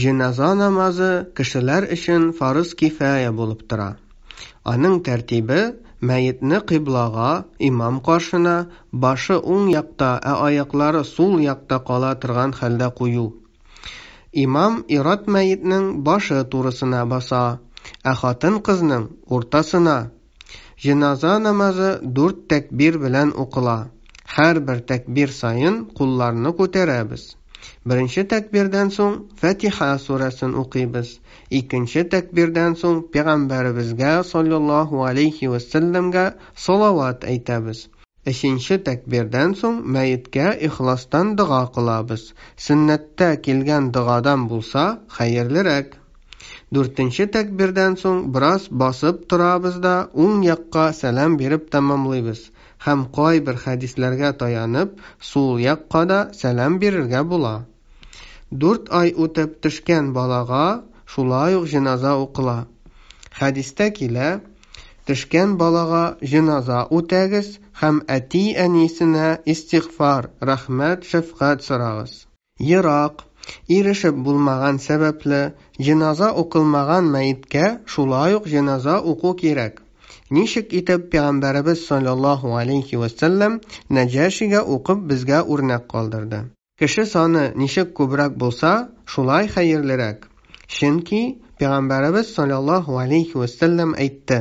Жиназа намазы кішілер үшін фарыз kifoya болып тұра. Аның тәртибі мәйітні қиблаға, имам қаршына башы оң яқта ә аяқлары сул яқта қала тұрған хәлдә кую. Имам ират мәйітнің башы турысына баса, ә хатын қызның ортасына. намазы дүрт тәкбир білән оқыла, Һәр бір тәкбир сайын кулларны күтәрәбез. Бірінші тәкбирден соң Фатиха сурасын оқимыз. Екінші тәкбирден соң пайғамбарымызға саллаллаху алейхи ва саллямға салават айтамыз. Үшінші тәкбирден соң мәйітке ихластан дұға қылабыз. Сүннәттә келген дұғадан болса, хайырлырақ. Дүртінші тәкбирден соң біраз басып тұрабыз да оң яққа сәләм беріп тамамлыбыз һәм қай бер хәдисләргә таянып сул яққада салам бирергә була. 4 ай үтеп төшкән балаға, шулай уқ жиназа уқыла. Хәдиистә килә, төшкән балаға жиназа үтәгез һәм әти әнисенә истигфар, рәхмәт шәфхәт сырағыс. Йырақ ирешеп булмаган сәбәпле жназа уқылмаған мәйеткә шулай ук жиназа уқу кирәк. Нишек итеп пиғамбәрібіз саллаллаху алейхи вассалам нәжәшіге оқып бізге өрнәк қалдырды. Кіші саны нишек көбірәк болса, шулай хайырлерәк. Шынки пиғамбәрібіз саллаллаху алейхи вассалам әйтті.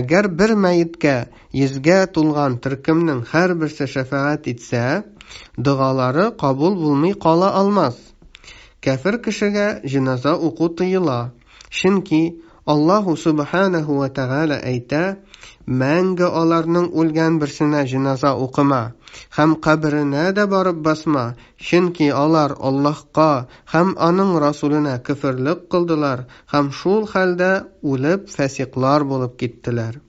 Әгер бір мәйітке езге тулған түркімнің хәр бірсі шафағат итсә, дұғалары қабул болмай қала алмас. Кәфір кішіге жиназа оқу тыйыла. Шынки Аллаху субханаху ва тағала әйтә, мәңгі оларның өлген бірсіне жиназа оқыма, хәм қабіріне дә барып басма, шынки олар Аллахқа, хәм аның расулына күфірлік қылдылар, хәм шул хәлді өліп фәсиқлар болып кеттілер.